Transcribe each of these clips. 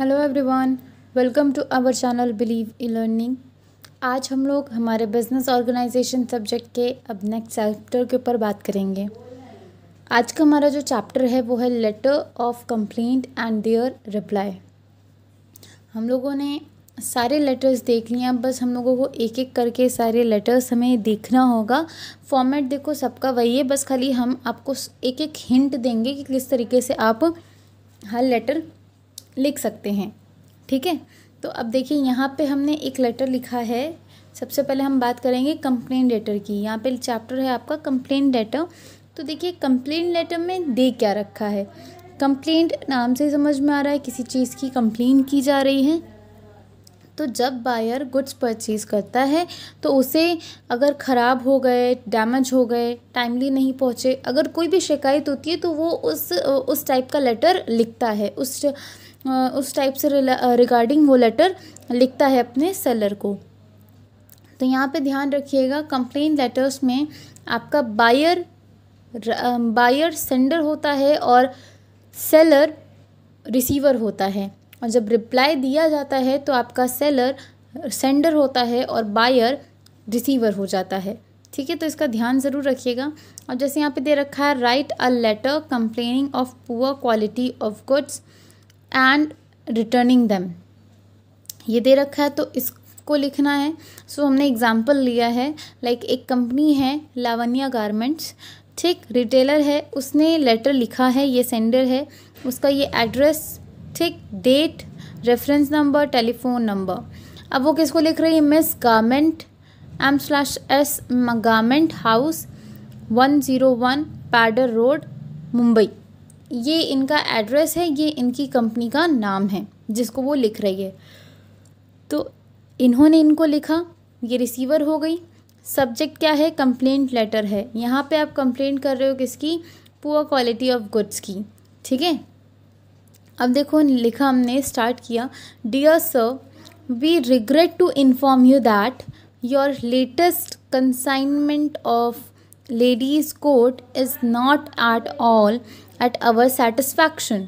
Hello everyone welcome to our channel believe in learning आज हम लोग हमारे बिजनेस ऑर्गेनाइजेशन सब्जेक्ट के अब नेक्स्ट चैप्टर के ऊपर बात करेंगे आज का हमारा जो चैप्टर है वो है letter of complaint and their reply हम लोगों ने सारे लेटर्स देख लिए अब बस हम लोगों को एक एक करके सारे लेटर्स हमें देखना होगा फॉर्मेट देखो सबका वही है बस खाली हम आपको एक एक हिंट देंगे कि किस तरीके से आप हर लेटर लिख सकते हैं ठीक है तो अब देखिए यहाँ पे हमने एक लेटर लिखा है सबसे पहले हम बात करेंगे कंप्लेन लेटर की यहाँ पे चैप्टर है आपका कंप्लेन लेटर तो देखिए कंप्लेन लेटर में दे क्या रखा है कंप्लेंट नाम से समझ में आ रहा है किसी चीज़ की कंप्लेन की जा रही है तो जब बायर गुड्स परचेज करता है तो उसे अगर ख़राब हो गए डैमेज हो गए टाइमली नहीं पहुँचे अगर कोई भी शिकायत होती है तो वो उस उस टाइप का लेटर लिखता है उस उस टाइप से रिगार्डिंग वो लेटर लिखता है अपने सेलर को तो यहाँ पे ध्यान रखिएगा कंप्लेन लेटर्स में आपका बायर बायर सेंडर होता है और सेलर रिसीवर होता है और जब रिप्लाई दिया जाता है तो आपका सेलर सेंडर होता है और बायर रिसीवर हो जाता है ठीक है तो इसका ध्यान ज़रूर रखिएगा और जैसे यहाँ पे दे रखा है write a letter complaining of poor quality of goods and returning them ये दे रखा है तो इसको लिखना है सो so, हमने एग्जाम्पल लिया है लाइक like, एक कंपनी है लावनिया गारमेंट्स ठीक रिटेलर है उसने लेटर लिखा है ये सेंडर है उसका ये एड्रेस ठीक date reference number telephone number अब वो किसको लिख रही है miss garment M slash S garment house one zero one Peddar road Mumbai ये इनका एड्रेस है ये इनकी कंपनी का नाम है जिसको वो लिख रही है तो इन्होंने इनको लिखा ये रिसीवर हो गई सब्जेक्ट क्या है कंप्लेंट लेटर है यहाँ पे आप कंप्लेंट कर रहे हो किसकी पुअर क्वालिटी ऑफ गुड्स की ठीक है अब देखो लिखा हमने स्टार्ट किया dear sir we regret to inform you that your latest consignment of ladies coat is not at all at our satisfaction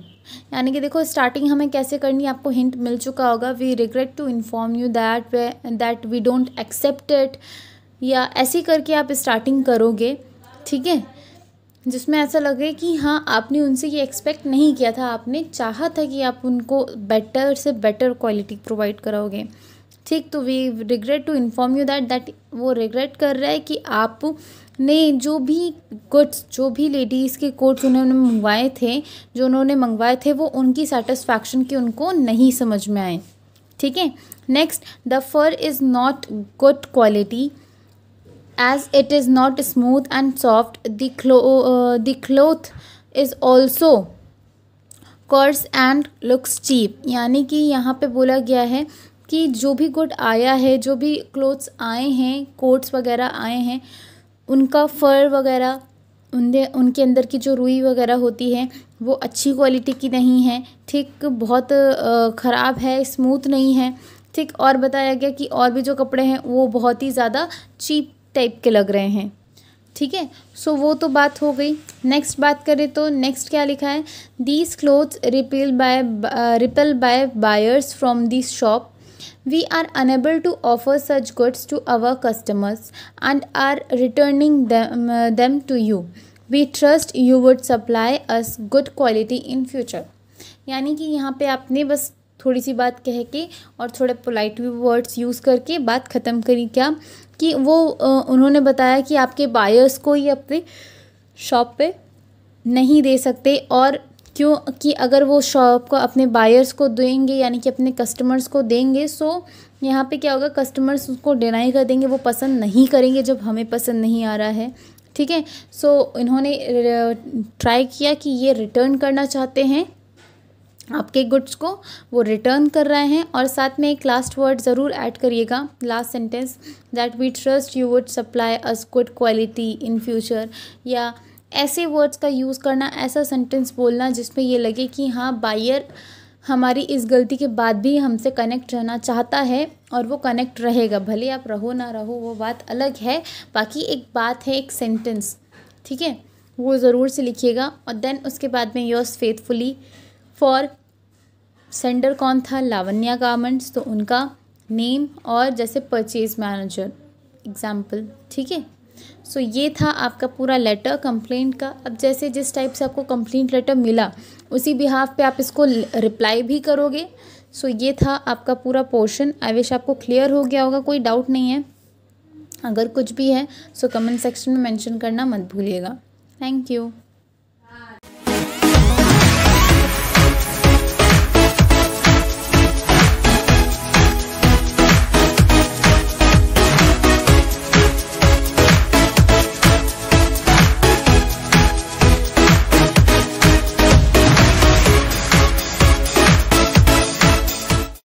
यानी कि देखो स्टार्टिंग हमें कैसे करनी है आपको हिंट मिल चुका होगा we regret to inform you that way that we don't accept it या ऐसी करके आप स्टार्टिंग करोगे ठीक है जिसमें ऐसा लगे कि हाँ आपने उनसे ये एक्सपेक्ट नहीं किया था आपने चाहा था कि आप उनको बेटर से बेटर क्वालिटी प्रोवाइड कराओगे ठीक तो we regret to inform you that that वो रिग्रेट कर रहा है कि आप ने जो भी गुड्स जो भी लेडीज़ के कोट्स उन्होंने मंगवाए थे जो उन्होंने मंगवाए थे वो उनकी सेटिस्फैक्शन की उनको नहीं समझ में आए ठीक है next the fur is not good quality as it is not smooth and soft the clo- uh, the cloth is also coarse यानी कि यहाँ पे बोला गया है कि जो भी गुड आया है जो भी क्लोथ्स आए हैं कोट्स वगैरह आए हैं उनका फ़र वगैरह उनके उनके अंदर की जो रुई वगैरह होती है वो अच्छी क्वालिटी की नहीं है ठीक बहुत ख़राब है स्मूथ नहीं है ठीक और बताया गया कि और भी जो कपड़े हैं वो बहुत ही ज़्यादा चीप टाइप के लग रहे हैं ठीक है सो वो तो बात हो गई नेक्स्ट बात करें तो नेक्स्ट क्या लिखा है these clothes repel by repel by buyers from this shop We are unable to offer such goods to our customers and are returning them, uh, them to you. We trust you would supply us good quality in future. यानी कि यहाँ पे आपने बस थोड़ी सी बात कह के और थोड़े पोलाइट भी वर्ड्स यूज़ करके बात ख़त्म करी क्या कि वो उन्होंने बताया कि आपके बायर्स को ही अपने शॉप पे नहीं दे सकते और क्यों कि अगर वो शॉप को अपने बायर्स को देंगे यानी कि अपने कस्टमर्स को देंगे सो यहाँ पे क्या होगा कस्टमर्स उसको डिनाई कर देंगे वो पसंद नहीं करेंगे जब हमें पसंद नहीं आ रहा है ठीक है सो इन्होंने ट्राई किया कि ये रिटर्न करना चाहते हैं आपके गुड्स को वो रिटर्न कर रहे हैं और साथ में एक लास्ट वर्ड ज़रूर ऐड करिएगा last sentence that we trust you would supply us good quality in future या ऐसे वर्ड्स का यूज़ करना ऐसा सेंटेंस बोलना जिसमें ये लगे कि हाँ बायर हमारी इस गलती के बाद भी हमसे कनेक्ट रहना चाहता है और वो कनेक्ट रहेगा भले आप रहो ना रहो वो बात अलग है बाकी एक बात है एक सेंटेंस ठीक है वो ज़रूर से लिखिएगा और देन उसके बाद में योर्स फेथफुली फॉर सेंडर कौन था लावण्या गारमेंट्स तो उनका नेम और जैसे परचेज मैनेजर एग्ज़ाम्पल ठीक है सो so, ये था आपका पूरा लेटर कंप्लेंट का अब जैसे जिस टाइप से आपको कंप्लेंट लेटर मिला उसी बिहाफ पे आप इसको रिप्लाई भी करोगे सो so, ये था आपका पूरा पोर्शन आई विश आपको क्लियर हो गया होगा कोई डाउट नहीं है अगर कुछ भी है सो कमेंट सेक्शन में मेंशन करना मत भूलिएगा थैंक यू